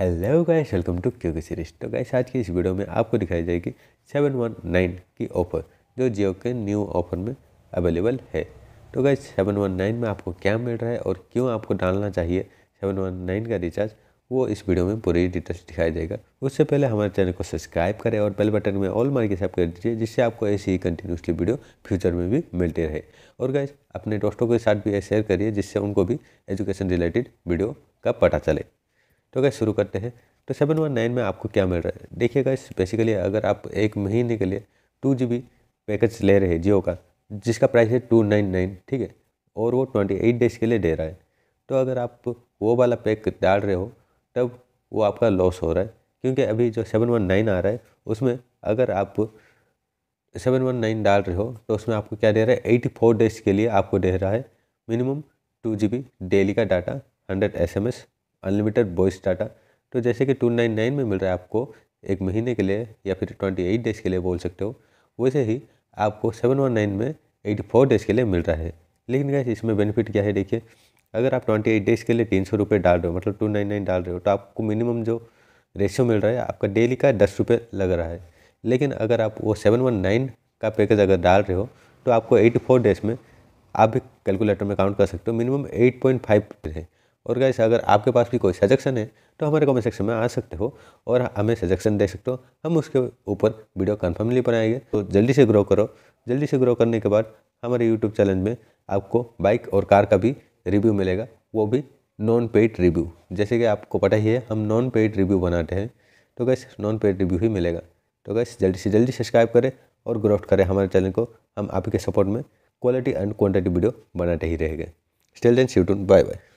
hello guys welcome to Q की series तो guys आज की इस वीडियो में आपको दिखाई जाएगी सेवन वन नाइन की ऑफ़र जो जियो के न्यू ऑफ़र में अवेलेबल है तो गाइस सेवन वन नाइन में आपको क्या मिल रहा है और क्यों आपको डालना चाहिए सेवन वन नाइन का रिचार्ज वो इस वीडियो में पूरी डिटेल्स दिखाई जाएगा उससे पहले हमारे चैनल को सब्सक्राइब करें और बेल बटन में ऑल मार के सब कर दीजिए जिससे आपको ऐसी ही कंटिन्यूसली वीडियो फ्यूचर में भी मिलती रहे और गाइज अपने दोस्तों के साथ भी शेयर करिए जिससे उनको भी एजुकेशन रिलेटेड वीडियो का पता चले तो अगर शुरू करते हैं तो सेवन वन नाइन में आपको क्या मिल रहा है देखिएगा इस बेसिकली अगर आप एक महीने के लिए टू जी बी पैकेज ले रहे हैं जियो का जिसका प्राइस है टू नाइन नाइन ठीक है और वो ट्वेंटी एट डेज़ के लिए दे रहा है तो अगर आप वो वाला पैक डाल रहे हो तब वो आपका लॉस हो रहा है क्योंकि अभी जो सेवन वन नाइन आ रहा है उसमें अगर आप सेवन वन नाइन डाल रहे हो तो उसमें आपको क्या दे रहा है एटी फोर डेज़ के लिए आपको दे रहा है minimum two G B daily का data hundred S M S unlimited voice data तो जैसे कि टू नाइन नाइन में मिल रहा है आपको एक महीने के लिए या फिर ट्वेंटी एट डेज के लिए बोल सकते हो वैसे ही आपको सेवन वन नाइन में एटी फोर डेज के लिए मिल रहा है लेकिन गैस इसमें बेनिफिट क्या है देखिए अगर आप ट्वेंटी एट डेज के लिए तीन सौ रुपये डाल रहे हो मतलब टू नाइन नाइन डाल रहे हो तो आपको मिनिमम जो रेशियो मिल रहा है आपका डेली का दस रुपये लग रहा है लेकिन अगर आप वो सेवन वन नाइन का पैकेज अगर डाल रहे हो तो आपको एटी फोर डेज में आप भी कैलकुलेटर में काउंट कर सकते हो मिनिमम एट पॉइंट फाइव है और गाइस अगर आपके पास भी कोई सजेशन है तो हमारे कमेंट सेक्शन में आ सकते हो और हमें सजेशन दे सकते हो हम उसके ऊपर वीडियो कन्फर्मली बनाएंगे तो जल्दी से ग्रो करो जल्दी से ग्रो करने के बाद हमारे यूट्यूब चैनल में आपको बाइक और कार का भी रिव्यू मिलेगा वो भी नॉन पेड रिव्यू जैसे कि आपको पता ही है हम नॉन पेड रिव्यू बनाते हैं तो गैस नॉन पेड रिव्यू ही मिलेगा तो गैस जल्दी से जल्दी सब्सक्राइब करें और ग्रोथ करें हमारे चैनल को हम आपके सपोर्ट में क्वालिटी एंड क्वान्टिटी वीडियो बनाते ही रहेंगे still then see bye bye